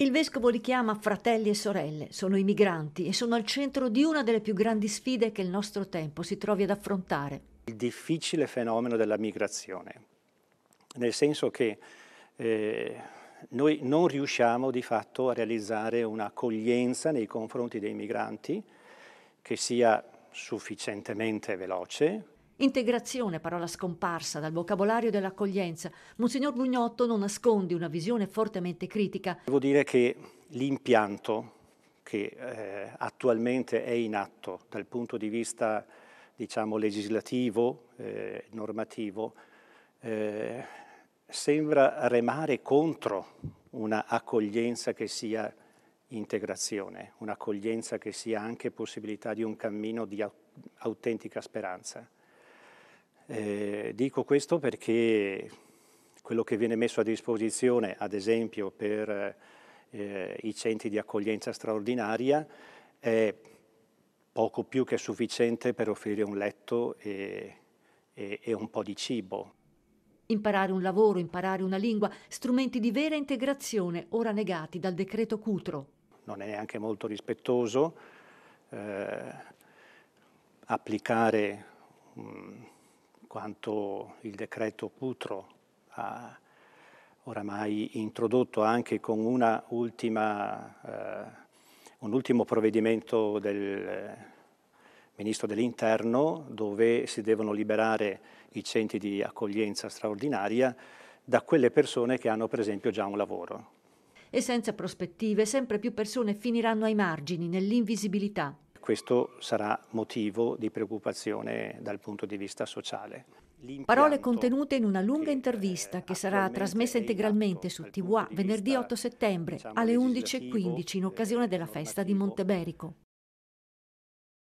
Il vescovo li chiama fratelli e sorelle, sono i migranti e sono al centro di una delle più grandi sfide che il nostro tempo si trovi ad affrontare. Il difficile fenomeno della migrazione, nel senso che eh, noi non riusciamo di fatto a realizzare un'accoglienza nei confronti dei migranti che sia sufficientemente veloce, Integrazione, parola scomparsa dal vocabolario dell'accoglienza. Monsignor Bugnotto non nasconde una visione fortemente critica. Devo dire che l'impianto che eh, attualmente è in atto dal punto di vista diciamo, legislativo, eh, normativo, eh, sembra remare contro un'accoglienza che sia integrazione, un'accoglienza che sia anche possibilità di un cammino di autentica speranza. Eh, dico questo perché quello che viene messo a disposizione, ad esempio, per eh, i centri di accoglienza straordinaria è poco più che sufficiente per offrire un letto e, e, e un po' di cibo. Imparare un lavoro, imparare una lingua, strumenti di vera integrazione, ora negati dal decreto Cutro. Non è neanche molto rispettoso eh, applicare... Mh, mm, quanto il decreto Cutro ha oramai introdotto anche con ultima, eh, un ultimo provvedimento del eh, Ministro dell'Interno dove si devono liberare i centri di accoglienza straordinaria da quelle persone che hanno per esempio già un lavoro. E senza prospettive sempre più persone finiranno ai margini, nell'invisibilità questo sarà motivo di preoccupazione dal punto di vista sociale. Parole contenute in una lunga intervista eh, che sarà trasmessa integralmente su TVA venerdì 8 settembre diciamo, alle 11.15 in occasione della festa di Monteberico.